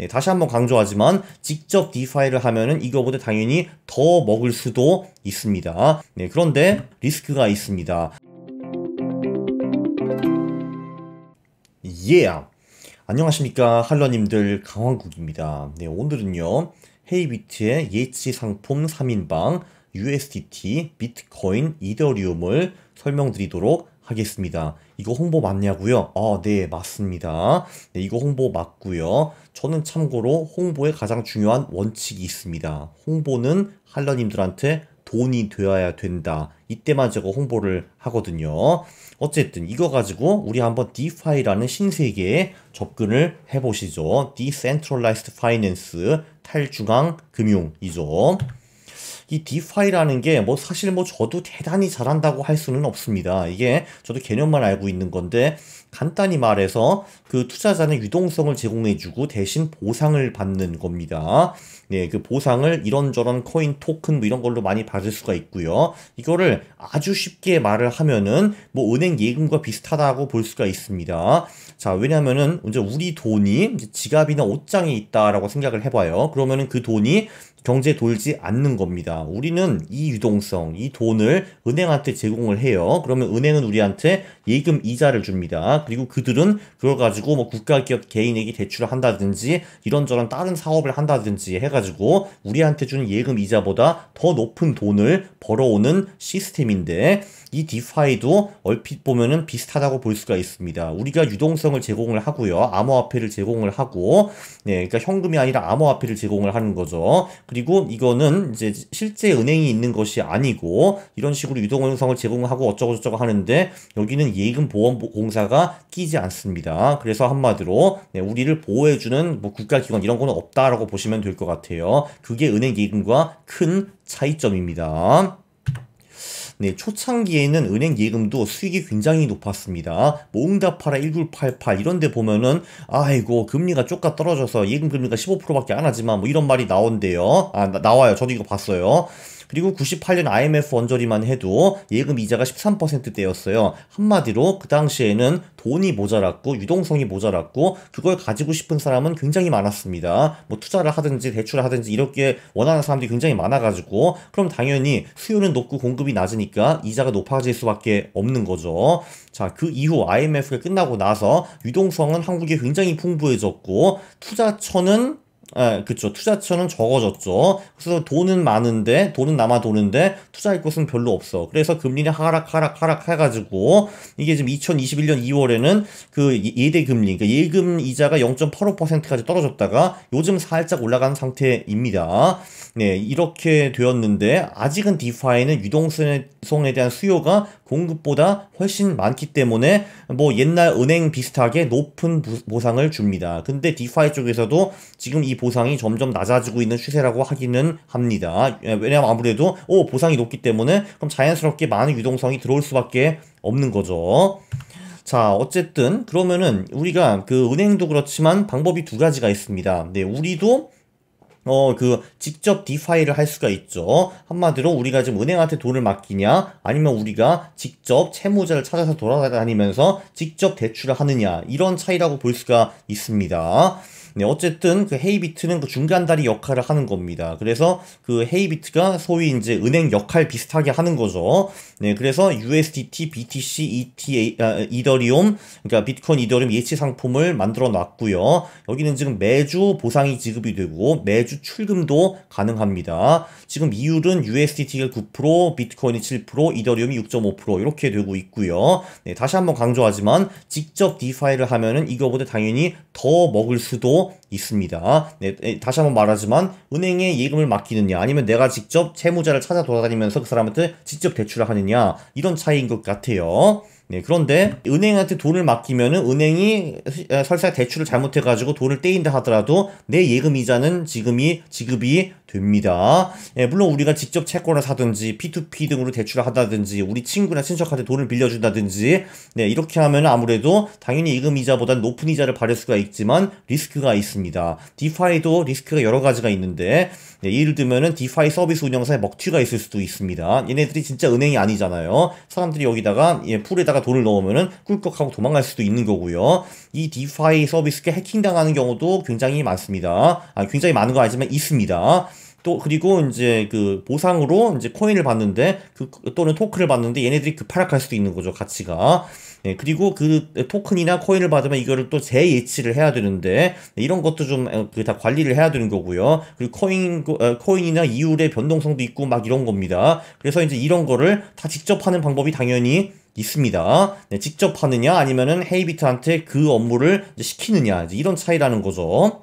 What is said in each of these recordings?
네, 다시 한번 강조하지만 직접 디파이를 하면은 이거보다 당연히 더 먹을 수도 있습니다. 네, 그런데 리스크가 있습니다. 예. Yeah. 안녕하십니까 할러님들 강황국입니다. 네, 오늘은요. 헤이비트의 예치 상품 3인방 USDT, 비트코인, 이더리움을 설명드리도록 하겠습니다. 이거 홍보 맞냐고요? 아, 네, 맞습니다. 네, 이거 홍보 맞고요. 저는 참고로 홍보의 가장 중요한 원칙이 있습니다. 홍보는 할러님들한테 돈이 되어야 된다. 이때만 제가 홍보를 하거든요. 어쨌든 이거 가지고 우리 한번 디파이라는 신세계에 접근을 해보시죠. 디센트럴라이스드 파이낸스 탈중앙 금융이죠. 이 디파이라는 게 뭐 사실 뭐 저도 대단히 잘한다고 할 수는 없습니다. 이게 저도 개념만 알고 있는 건데 간단히 말해서 그 투자자는 유동성을 제공해주고 대신 보상을 받는 겁니다. 네, 그 보상을 이런저런 코인 토큰 뭐 이런 걸로 많이 받을 수가 있고요. 이거를 아주 쉽게 말을 하면은 뭐 은행 예금과 비슷하다고 볼 수가 있습니다. 자, 왜냐면은 이제 우리 돈이 지갑이나 옷장에 있다라고 생각을 해봐요. 그러면은 그 돈이 경제 돌지 않는 겁니다. 우리는 이 유동성, 이 돈을 은행한테 제공을 해요. 그러면 은행은 우리한테 예금 이자를 줍니다. 그리고 그들은 그걸 가지고 뭐 국가 기업 개인에게 대출을 한다든지 이런저런 다른 사업을 한다든지 해가지고 우리한테 주는 예금 이자보다 더 높은 돈을 벌어오는 시스템인데 이 디파이도 얼핏 보면은 비슷하다고 볼 수가 있습니다. 우리가 유동성을 제공을 하고요. 암호화폐를 제공을 하고 네, 그러니까 현금이 아니라 암호화폐를 제공을 하는 거죠. 그리고 이거는 이제 실제 은행이 있는 것이 아니고 이런 식으로 유동성을 제공하고 어쩌고저쩌고 하는데 여기는 예금보험공사가 끼지 않습니다. 그래서 한마디로 네, 우리를 보호해주는 뭐 국가기관 이런 거는 없다라고 보시면 될 것 같아요. 그게 은행 예금과 큰 차이점입니다. 네, 초창기에는 은행 예금도 수익이 굉장히 높았습니다. 뭐 응답하라 1988 이런 데 보면은 아이고 금리가 쪼까 떨어져서 예금 금리가 15%밖에 안 하지만 뭐 이런 말이 나온대요. 아 나, 나와요. 저도 이거 봤어요. 그리고 98년 IMF 원조리만 해도 예금 이자가 13%대였어요. 한마디로 그 당시에는 돈이 모자랐고 유동성이 모자랐고 그걸 가지고 싶은 사람은 굉장히 많았습니다. 뭐 투자를 하든지 대출을 하든지 이렇게 원하는 사람들이 굉장히 많아가지고 그럼 당연히 수요는 높고 공급이 낮으니까 이자가 높아질 수밖에 없는 거죠. 자, 그 이후 IMF가 끝나고 나서 유동성은 한국에 굉장히 풍부해졌고 투자처는 예, 그쵸. 투자처는 적어졌죠. 그래서 돈은 많은데, 돈은 남아 도는데, 투자할 곳은 별로 없어. 그래서 금리는 하락, 하락, 하락 해가지고, 이게 지금 2021년 2월에는 그 예, 예대 금리, 그러니까 예금 이자가 0.85%까지 떨어졌다가, 요즘 살짝 올라간 상태입니다. 네, 이렇게 되었는데, 아직은 디파이는 유동성에 대한 수요가 공급보다 훨씬 많기 때문에, 뭐 옛날 은행 비슷하게 높은 보상을 줍니다. 근데 디파이 쪽에서도 지금 이 보상이 점점 낮아지고 있는 추세라고 하기는 합니다. 예, 왜냐하면 아무래도 오 보상이 높기 때문에 그럼 자연스럽게 많은 유동성이 들어올 수밖에 없는 거죠. 자, 어쨌든 그러면은 우리가 그 은행도 그렇지만 방법이 두 가지가 있습니다. 네, 우리도 어, 그, 직접 디파이를 할 수가 있죠. 한마디로 우리가 지금 은행한테 돈을 맡기냐, 아니면 우리가 직접 채무자를 찾아서 돌아다니면서 직접 대출을 하느냐, 이런 차이라고 볼 수가 있습니다. 네, 어쨌든 그 헤이비트는 그 중간 다리 역할을 하는 겁니다. 그래서 그 헤이비트가 소위 이제 은행 역할 비슷하게 하는 거죠. 네, 그래서 USDT, BTC, ETA, 아, 이더리움, 그러니까 비트코인, 이더리움 예치 상품을 만들어 놨고요. 여기는 지금 매주 보상이 지급이 되고 매주 출금도 가능합니다. 지금 이율은 USDT가 9%, 비트코인이 7%, 이더리움이 6.5% 이렇게 되고 있고요. 네, 다시 한번 강조하지만 직접 디파이를 하면은 이거보다 당연히 더 먹을 수도 있습니다. 네, 다시 한번 말하지만 은행에 예금을 맡기느냐 아니면 내가 직접 채무자를 찾아 돌아다니면서 그 사람한테 직접 대출을 하느냐 이런 차이인 것 같아요. 네, 그런데 은행한테 돈을 맡기면은 은행이 설사 대출을 잘못해가지고 돈을 떼인다 하더라도 내 예금 이자는 지금이 지급이 됩니다. 예, 물론 우리가 직접 채권을 사든지 P2P 등으로 대출을 하다든지 우리 친구나 친척한테 돈을 빌려준다든지 네, 이렇게 하면 아무래도 당연히 이금 이자보단 높은 이자를 받을 수가 있지만 리스크가 있습니다. 디파이도 리스크가 여러 가지가 있는데 네, 예를 들면은 디파이 서비스 운영사의 먹튀가 있을 수도 있습니다. 얘네들이 진짜 은행이 아니잖아요. 사람들이 여기다가 예, 풀에다가 돈을 넣으면은 꿀꺽하고 도망갈 수도 있는 거고요. 이 디파이 서비스가 해킹당하는 경우도 굉장히 많습니다. 아, 굉장히 많은 거 알지만 있습니다. 또 그리고 이제 그 보상으로 이제 코인을 받는데 그 또는 토큰을 받는데 얘네들이 급하락할 수도 있는 거죠 가치가. 예, 그리고 그 토큰이나 코인을 받으면 이거를 또 재예치를 해야 되는데 이런 것도 좀 그다 어, 관리를 해야 되는 거고요. 그리고 코인 어, 코인이나 이율의 변동성도 있고 막 이런 겁니다. 그래서 이제 이런 거를 다 직접 하는 방법이 당연히 있습니다. 네, 직접 하느냐 아니면은 헤이비트한테 그 업무를 시키느냐 이런 차이라는 거죠.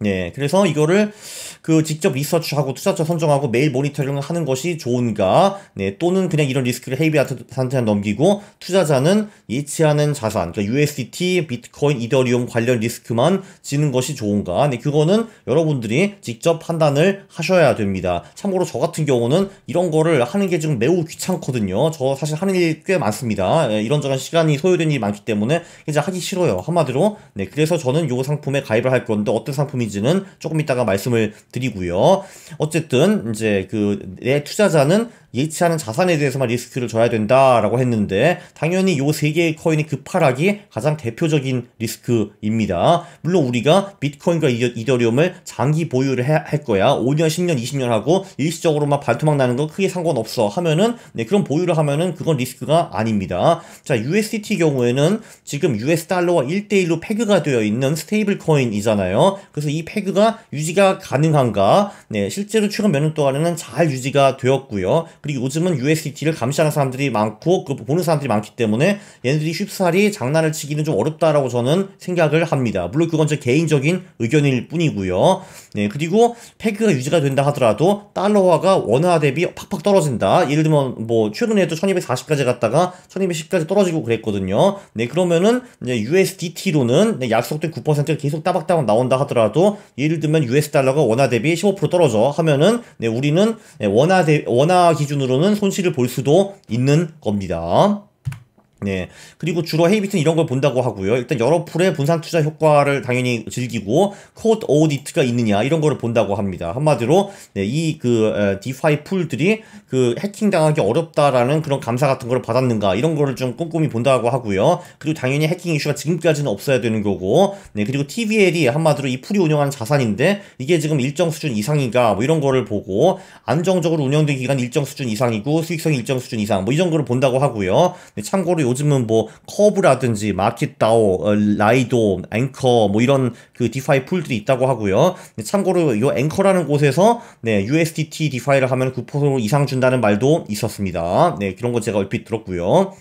네, 그래서 이거를 그 직접 리서치하고 투자처 선정하고 매일 모니터링을 하는 것이 좋은가, 네, 또는 그냥 이런 리스크를 헤이비한테 아 넘기고 투자자는 예치하는 자산, 그러니까 USDT, 비트코인, 이더리움 관련 리스크만 지는 것이 좋은가, 네, 그거는 여러분들이 직접 판단을 하셔야 됩니다. 참고로 저 같은 경우는 이런 거를 하는 게 지금 매우 귀찮거든요. 저 사실 하는 일이 꽤 많습니다. 네, 이런저런 시간이 소요된 일이 많기 때문에 이제 하기 싫어요. 한마디로. 네, 그래서 저는 요 상품에 가입을 할 건데 어떤 상품이 내용인지는 조금 이따가 말씀을 드리고요. 어쨌든 이제 그 내 투자자는 예치하는 자산에 대해서만 리스크를 줘야 된다라고 했는데 당연히 요 세 개의 코인의 급하락이 가장 대표적인 리스크입니다. 물론 우리가 비트코인과 이더리움을 장기 보유를 해, 할 거야. 5년, 10년, 20년 하고 일시적으로만 발토막 나는 거 크게 상관없어 하면은 네, 그런 보유를 하면은 그건 리스크가 아닙니다. 자, USDT 경우에는 지금 US 달러와 1대1로 패그가 되어 있는 스테이블 코인이잖아요. 그래서 이 패그가 유지가 가능한가? 네, 실제로 최근 몇 년 동안에는 잘 유지가 되었고요. 그리고 요즘은 USDT를 감시하는 사람들이 많고 그 보는 사람들이 많기 때문에 얘네들이 쉽사리 장난을 치기는 좀 어렵다라고 저는 생각을 합니다. 물론 그건 제 개인적인 의견일 뿐이고요. 네, 그리고 페그가 유지가 된다 하더라도 달러화가 원화 대비 팍팍 떨어진다. 예를 들면 뭐 최근에도 1240까지 갔다가 1210까지 떨어지고 그랬거든요. 네, 그러면은 이제 USDT로는 약속된 9%가 계속 따박따박 나온다 하더라도 예를 들면 US 달러가 원화 대비 15% 떨어져 하면은 네, 우리는 네, 원화 대 원화 기준 기준으로는 손실을 볼 수도 있는 겁니다. 네. 그리고 주로 헤이비튼 이런 걸 본다고 하고요. 일단 여러 풀의 분산 투자 효과를 당연히 즐기고 코드 오디트가 있느냐 이런 거를 본다고 합니다. 한마디로 네, 이그 디파이 풀들이 그 해킹 당하기 어렵다라는 그런 감사 같은 걸 받았는가 이런 거를 좀 꼼꼼히 본다고 하고요. 그리고 당연히 해킹 이슈가 지금까지는 없어야 되는 거고. 네. 그리고 TVL이 한마디로 이 풀이 운영하는 자산인데 이게 지금 일정 수준 이상인가 뭐 이런 거를 보고 안정적으로 운영된 기간 일정 수준 이상이고 수익성 일정 수준 이상 뭐 이런 거를 본다고 하고요. 네, 참고로 요즘은 뭐 커브라든지 마켓다오, 어, 라이도, 앵커 뭐 이런 그 디파이 풀들이 있다고 하고요. 참고로 이 앵커라는 곳에서 네, USDT 디파이를 하면 9% 이상 준다는 말도 있었습니다. 네, 그런 거 제가 얼핏 들었고요.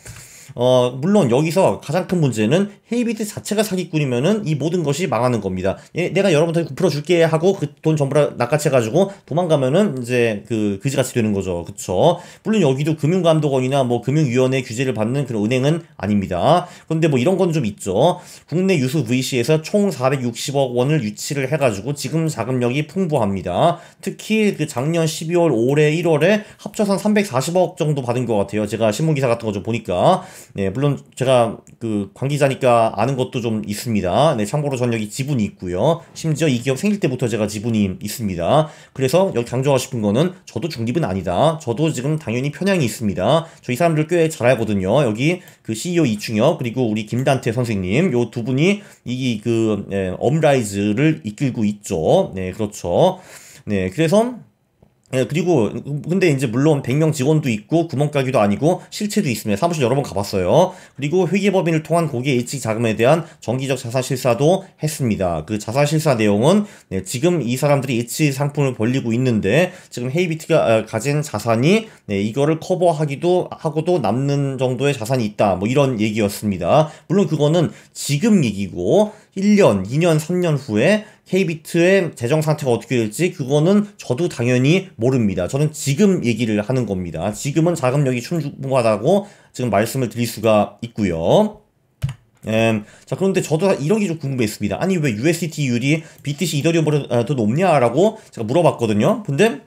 어, 물론 여기서 가장 큰 문제는 헤이비트 자체가 사기꾼이면은 이 모든 것이 망하는 겁니다. 예, 내가 여러분한테 부풀어줄게 하고 그 돈 전부 다 낚아채가지고 도망가면은 이제 그 그지같이 되는 거죠. 그쵸? 물론 여기도 금융감독원이나 뭐 금융위원회 규제를 받는 그런 은행은 아닙니다. 그런데 뭐 이런 건 좀 있죠. 국내 유수 VC에서 총 460억 원을 유치를 해가지고 지금 자금력이 풍부합니다. 특히 그 작년 12월 올해 1월에 합쳐서 340억 정도 받은 것 같아요. 제가 신문기사 같은 거 좀 보니까. 네, 물론 제가 그 관계자니까 아는 것도 좀 있습니다. 네, 참고로 전 여기 지분이 있고요. 심지어 이 기업 생길 때부터 제가 지분이 있습니다. 그래서 여기 강조하고 싶은 거는 저도 중립은 아니다. 저도 지금 당연히 편향이 있습니다. 저 이 사람들 꽤 잘 알거든요. 여기 그 CEO 이충혁 그리고 우리 김단태 선생님 요 두 분이 이그 예, 엄라이즈를 이끌고 있죠. 네, 그렇죠. 네, 그래서 예, 그리고 근데 이제 물론 100명 직원도 있고 구멍가기도 아니고 실체도 있습니다. 사무실 여러 번 가봤어요. 그리고 회계법인을 통한 고객 예측 자금에 대한 정기적 자사 실사도 했습니다. 그 자사 실사 내용은 네, 지금 이 사람들이 예치 상품을 벌리고 있는데 지금 헤이비트가 아, 가진 자산이 네, 이거를 커버하기도 하고도 남는 정도의 자산이 있다. 뭐 이런 얘기였습니다. 물론 그거는 지금 얘기고 1년, 2년, 3년 후에 KB트의 재정 상태가 어떻게 될지 그거는 저도 당연히 모릅니다. 저는 지금 얘기를 하는 겁니다. 지금은 자금력이 충분하다고 지금 말씀을 드릴 수가 있고요. 음, 자 그런데 저도 이런 게 좀 궁금했습니다. 아니 왜 USDT율이 BTC 이더리움보다 더 높냐라고 제가 물어봤거든요. 근데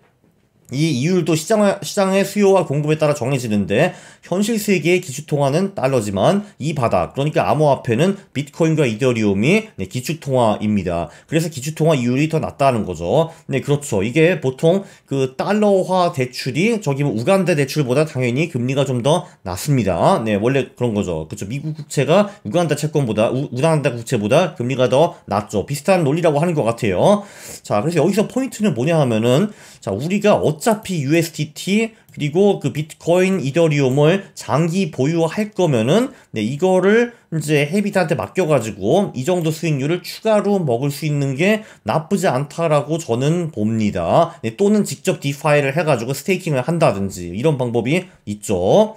이 이율도 시장, 시장의 수요와 공급에 따라 정해지는데 현실 세계의 기축통화는 달러지만 이 바닥 그러니까 암호화폐는 비트코인과 이더리움이 네, 기축통화입니다. 그래서 기축통화 이율이 더 낮다는 거죠. 네 그렇죠. 이게 보통 그 달러화 대출이 저기 뭐 우간다 대출보다 당연히 금리가 좀 더 낮습니다. 네 원래 그런 거죠. 그렇죠. 미국 국채가 우간다 채권보다 우, 우간다 국채보다 금리가 더 낮죠. 비슷한 논리라고 하는 것 같아요. 자 그래서 여기서 포인트는 뭐냐 하면은 자 우리가 어떻게 어차피 USDT 그리고 그 비트코인 이더리움을 장기 보유할 거면은 네, 이거를 이제 헤비트한테 맡겨가지고 이 정도 수익률을 추가로 먹을 수 있는 게 나쁘지 않다라고 저는 봅니다. 네, 또는 직접 디파이를 해가지고 스테이킹을 한다든지 이런 방법이 있죠.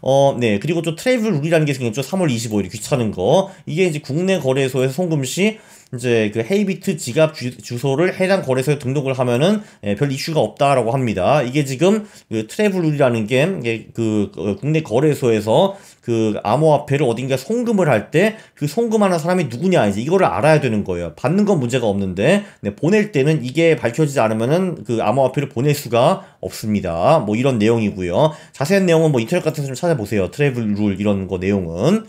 어, 네. 그리고 또 트래블 룰이라는 게 생겼죠. 3월 25일 귀찮은 거. 이게 이제 국내 거래소에서 송금시 이제 그 헤이비트 지갑 주, 소를 해당 거래소에 등록을 하면은 예, 별 이슈가 없다라고 합니다. 이게 지금 그 트래블룰이라는 게그 예, 어, 국내 거래소에서 그 암호화폐를 어딘가 송금을 할 때 그 송금하는 사람이 누구냐 이제 이거를 알아야 되는 거예요. 받는 건 문제가 없는데 네, 보낼 때는 이게 밝혀지지 않으면은 그 암호화폐를 보낼 수가 없습니다. 뭐 이런 내용이고요. 자세한 내용은 뭐 인터넷 같은 데좀 찾아보세요. 트래블 룰 이런 거 내용은.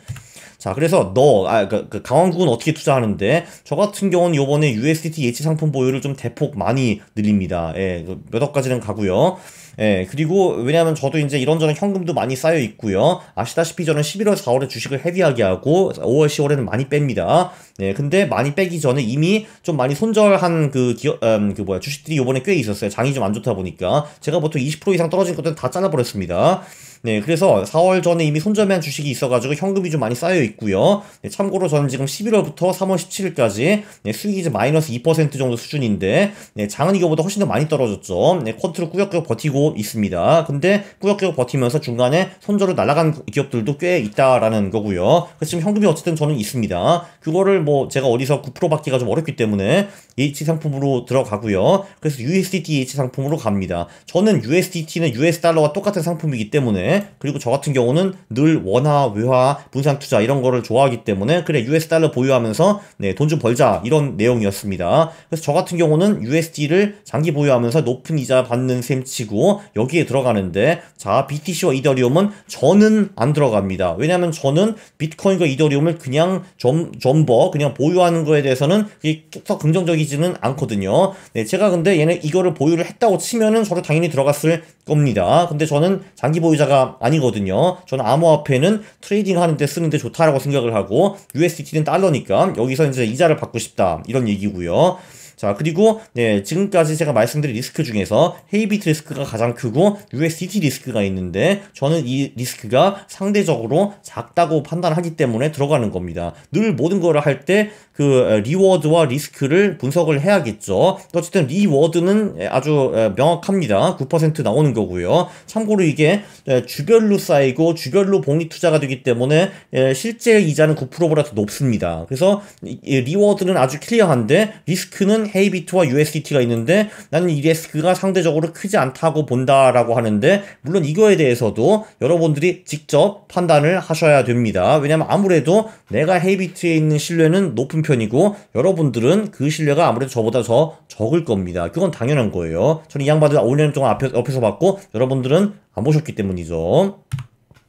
자, 그래서 너, 아, 그, 그 강원국은 어떻게 투자하는데, 저 같은 경우는 요번에 USDT 예치 상품 보유를 좀 대폭 많이 늘립니다. 예, 그 몇 억까지는 가고요 예, 그리고 왜냐하면 저도 이제 이런저런 현금도 많이 쌓여 있고요. 아시다시피 저는 11월, 4월에 주식을 헤비하게 하고 5월, 10월에는 많이 뺍니다. 네, 근데 많이 빼기 전에 이미 좀 많이 손절한 그 기업, 음, 그 뭐야, 주식들이 요번에 꽤 있었어요. 장이 좀 안 좋다 보니까. 제가 보통 20% 이상 떨어진 것들은 다 잘라버렸습니다. 네, 그래서 4월 전에 이미 손절한 매 주식이 있어가지고 현금이 좀 많이 쌓여 있고요. 네, 참고로 저는 지금 11월부터 3월 17일까지 네, 수익이 이제 마이너스 2% 정도 수준인데 네, 장은 이거보다 훨씬 더 많이 떨어졌죠. 네, 쿼트로 꾸역꾸역 버티고 있습니다. 근데 꾸역꾸역 버티면서 중간에 손절을 날아간 기업들도 꽤 있다라는 거고요. 그 지금 현금이 어쨌든 저는 있습니다. 그거를 뭐 제가 어디서 9% 받기가 좀 어렵기 때문에 H 상품으로 들어가고요. 그래서 USDT H 상품으로 갑니다. 저는 USDT는 US 달러와 똑같은 상품이기 때문에 그리고 저 같은 경우는 늘 원화, 외화, 분산 투자 이런 거를 좋아하기 때문에 그래 US 달러 보유하면서 네, 돈 좀 벌자 이런 내용이었습니다. 그래서 저 같은 경우는 USD를 장기 보유하면서 높은 이자 받는 셈 치고 여기에 들어가는데 자 BTC와 이더리움은 저는 안 들어갑니다. 왜냐하면 저는 비트코인과 이더리움을 그냥 점, 점버 그냥 보유하는 거에 대해서는 그게 더 긍정적이지는 않거든요. 네, 제가 근데 얘네 이거를 보유를 했다고 치면은 저도 당연히 들어갔을 겁니다. 근데 저는 장기 보유자가 아니거든요. 저는 암호화폐는 트레이딩 하는데 쓰는데 좋다라고 생각을 하고 USDT는 달러니까 여기서 이제 이자를 받고 싶다 이런 얘기고요. 자, 그리고 네, 지금까지 제가 말씀드린 리스크 중에서 헤이비트 리스크가 가장 크고 USDT 리스크가 있는데 저는 이 리스크가 상대적으로 작다고 판단하기 때문에 들어가는 겁니다. 늘 모든 거를 할 때 그 리워드와 리스크를 분석을 해야겠죠. 어쨌든 리워드는 아주 명확합니다. 9% 나오는 거고요. 참고로 이게 주별로 쌓이고 주별로 복리 투자가 되기 때문에 실제 이자는 9%보다 더 높습니다. 그래서 리워드는 아주 클리어한데 리스크는 헤이비트와 USDT가 있는데 나는 이 리스크가 상대적으로 크지 않다고 본다라고 하는데 물론 이거에 대해서도 여러분들이 직접 판단을 하셔야 됩니다. 왜냐하면 아무래도 내가 헤이비트에 있는 신뢰는 높은 편이고 여러분들은 그 신뢰가 아무래도 저보다 더 적을 겁니다. 그건 당연한 거예요. 저는 이 양반들 5년 아, 동안 앞 옆에서 봤고 여러분들은 안 보셨기 때문이죠.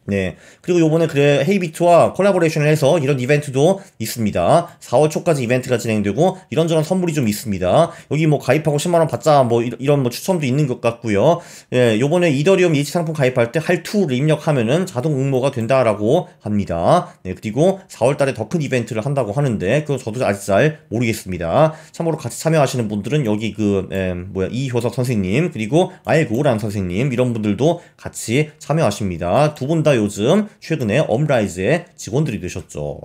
네. 그리고 요번에 그래 헤이비트와 콜라보레이션을 해서 이런 이벤트도 있습니다. 4월 초까지 이벤트가 진행되고 이런저런 선물이 좀 있습니다. 여기 뭐 가입하고 10만 원 받자 뭐 이런 뭐 추첨도 있는 것 같고요. 예, 요번에 이더리움 예치 상품 가입할 때 할투를 입력하면은 자동 응모가 된다라고 합니다. 네, 그리고 4월 달에 더 큰 이벤트를 한다고 하는데 그건 저도 아직 잘 모르겠습니다. 참고로 같이 참여하시는 분들은 여기 그 에, 예, 뭐야 이효석 선생님 그리고 알고란 선생님 이런 분들도 같이 참여하십니다. 두분다 요즘 최근에 업라이즈의 직원들이 되셨죠.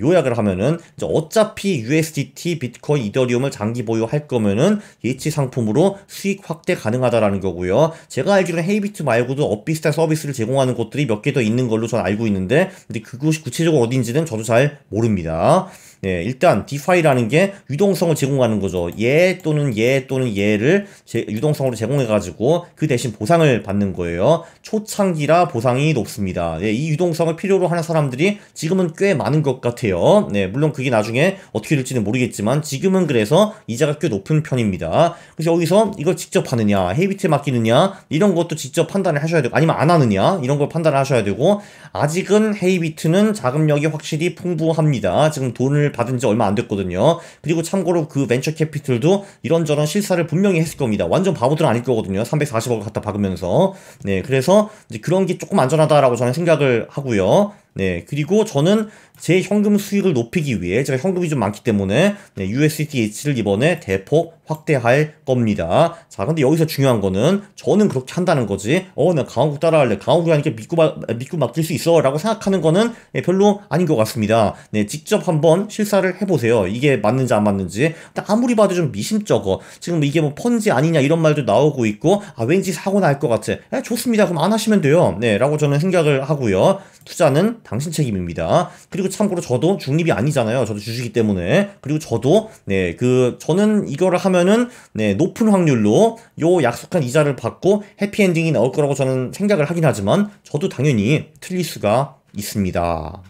요약을 하면은 어차피 USDT, 비트코인, 이더리움을 장기 보유할 거면은 예치 상품으로 수익 확대 가능하다라는 거고요. 제가 알기로는 헤이비트 말고도 업비슷한 서비스를 제공하는 곳들이 몇 개 더 있는 걸로 전 알고 있는데 근데 그곳이 구체적으로 어딘지는 저도 잘 모릅니다. 예, 일단 디파이라는 게 유동성을 제공하는 거죠. 얘 예 또는 얘 예 또는 얘를 제, 유동성으로 제공해 가지고 그 대신 보상을 받는 거예요. 초창기라 보상이 높습니다. 예, 이 유동성을 필요로 하는 사람들이 지금은 꽤 많은 것 같아요. 네, 물론 그게 나중에 어떻게 될지는 모르겠지만 지금은 그래서 이자가 꽤 높은 편입니다. 그래서 여기서 이걸 직접 하느냐 헤이비트에 맡기느냐 이런 것도 직접 판단을 하셔야 되고 아니면 안 하느냐 이런 걸 판단을 하셔야 되고 아직은 헤이비트는 자금력이 확실히 풍부합니다. 지금 돈을 돈을 받은 지 얼마 안 됐거든요. 그리고 참고로 그 벤처 캐피틀도 이런저런 실사를 분명히 했을 겁니다. 완전 바보들은 아닐 거거든요. 340억을 갖다 박으면서. 네, 그래서 이제 그런 게 조금 안전하다라고 저는 생각을 하고요. 네, 그리고 저는 제 현금 수익을 높이기 위해 제가 현금이 좀 많기 때문에 네, u s d h 를 이번에 대폭 확대할 겁니다. 자, 근데 여기서 중요한 거는 저는 그렇게 한다는 거지. 어, 나강한국 따라할래. 강한국 하니까 믿고, 믿고 맡길 수 있어. 라고 생각하는 거는 네, 별로 아닌 것 같습니다. 네, 직접 한번 실사를 해보세요. 이게 맞는지 안 맞는지. 아무리 봐도 좀 미심쩍어. 지금 이게 뭐 펀지 아니냐 이런 말도 나오고 있고, 아, 왠지 사고 날 것 같아. 에, 좋습니다. 그럼 안 하시면 돼요. 네, 라고 저는 생각을 하고요. 투자는 당신 책임입니다. 그리고 참고로 저도 중립이 아니잖아요. 저도 주식이기 때문에. 그리고 저도 네, 그 저는 이거를 하면은 네, 높은 확률로 요 약속한 이자를 받고 해피엔딩이 나올 거라고 저는 생각을 하긴 하지만 저도 당연히 틀릴 수가 있습니다.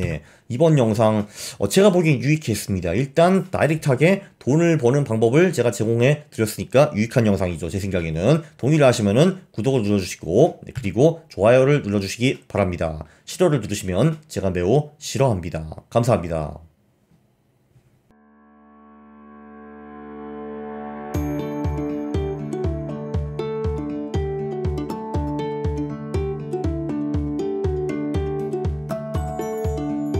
네, 이번 영상 어, 제가 보기엔 유익했습니다. 일단 다이렉트하게 돈을 버는 방법을 제가 제공해 드렸으니까 유익한 영상이죠. 제 생각에는 동의를 하시면은 구독을 눌러주시고 네, 그리고 좋아요를 눌러주시기 바랍니다. 싫어를 누르시면 제가 매우 싫어합니다. 감사합니다.